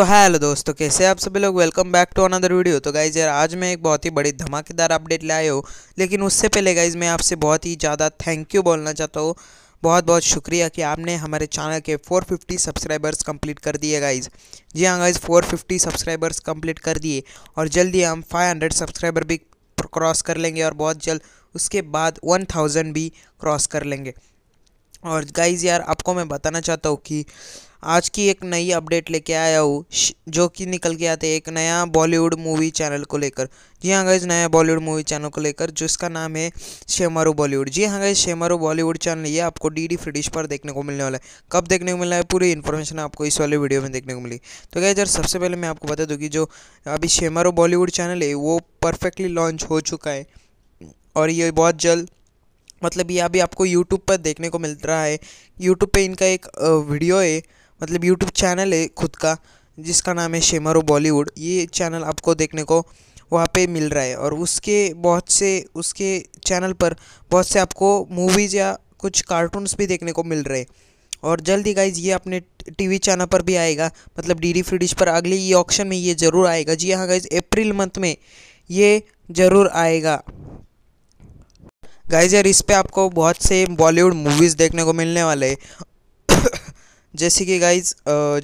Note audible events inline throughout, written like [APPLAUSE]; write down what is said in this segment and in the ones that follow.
तो हेलो दोस्तों कैसे आप सभी लोग welcome back to another video तो गाइज यार आज मैं एक बहुत ही बड़ी धमाकेदार अपडेट लाए हो लेकिन उससे पहले गाइज मैं आपसे बहुत ही ज़्यादा थैंक यू बोलना चाहता हूँ बहुत बहुत शुक्रिया कि आपने हमारे चैनल के 450 सब्सक्राइबर्स कंप्लीट कर दिए गाइज जी हाँ गाइज 450 सब्सक्राइबर्स कंप्लीट कर दिए और जल्दी हम 500 सब्सक्राइबर भी क्रॉस कर लेंगे और बहुत जल्द उसके बाद 1000 भी क्रॉस कर लेंगे और गाइज़ यार आपको मैं बताना चाहता हूँ कि आज की एक नई अपडेट लेके आया हूँ जो कि निकल के आते एक नया बॉलीवुड मूवी चैनल को लेकर जी हाँ गाइज नया बॉलीवुड मूवी चैनल को लेकर जिसका नाम है शेमारू बॉलीवुड जी हाँ गाइज शेमारू बॉलीवुड चैनल ये आपको डी डी फ्री पर देखने को मिलने वाला है कब देखने को मिलना है पूरी इन्फॉर्मेशन आपको इस वाले वीडियो में देखने को मिली तो गाइज यार सबसे पहले मैं आपको बता दूँ कि जो अभी शेमारू बॉलीवुड चैनल है वो परफेक्टली लॉन्च हो चुका है और ये बहुत जल्द मतलब ये अभी आपको यूट्यूब पर देखने को मिल रहा है यूट्यूब पे इनका एक वीडियो है मतलब यूट्यूब चैनल है खुद का जिसका नाम है शेमारो बॉलीवुड ये चैनल आपको देखने को वहाँ पे मिल रहा है और उसके बहुत से उसके चैनल पर बहुत से आपको मूवीज़ या कुछ कार्टून्स भी देखने को मिल रहे हैं और जल्दी गाइज ये अपने टीवी चैनल पर भी आएगा मतलब डी डी फ्री पर अगले ये ऑप्शन में ये ज़रूर आएगा जी हाँ गाइज अप्रैल मंथ में ये ज़रूर आएगा गाइज यार इस पर आपको बहुत से बॉलीवुड मूवीज़ देखने को मिलने वाले [COUGHS] जैसे कि गाइज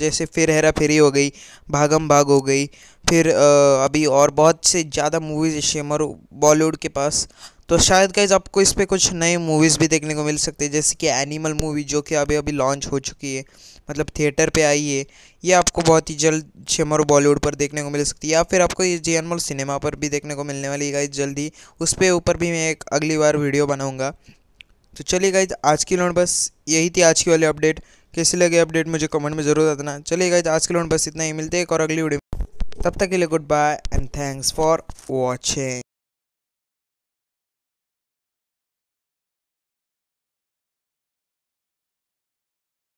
जैसे फिर हेरा फेरी हो गई भागम भाग हो गई फिर अभी और बहुत से ज़्यादा मूवीज़ शेमर बॉलीवुड के पास तो शायद गाइज आपको इस पर कुछ नए मूवीज़ भी देखने को मिल सकती है जैसे कि एनिमल मूवी जो कि अभी अभी लॉन्च हो चुकी है मतलब थिएटर पे आई है ये आपको बहुत ही जल्द शेमर बॉलीवुड पर देखने को मिल सकती है या फिर आपको ये जी एनमल सिनेमा पर भी देखने को मिलने वाली गाइज जल्दी उस पर ऊपर भी मैं एक अगली बार वीडियो बनाऊँगा तो चलिए गाइज आज की लोन बस यही थी आज की वाली अपडेट कैसी लगे अपडेट मुझे कमेंट में ज़रूर बताना चलिए गाइज आज की लोन बस इतना ही मिलते हैं और अगली वीडियो तब तक के लिए goodbye and thanks for watching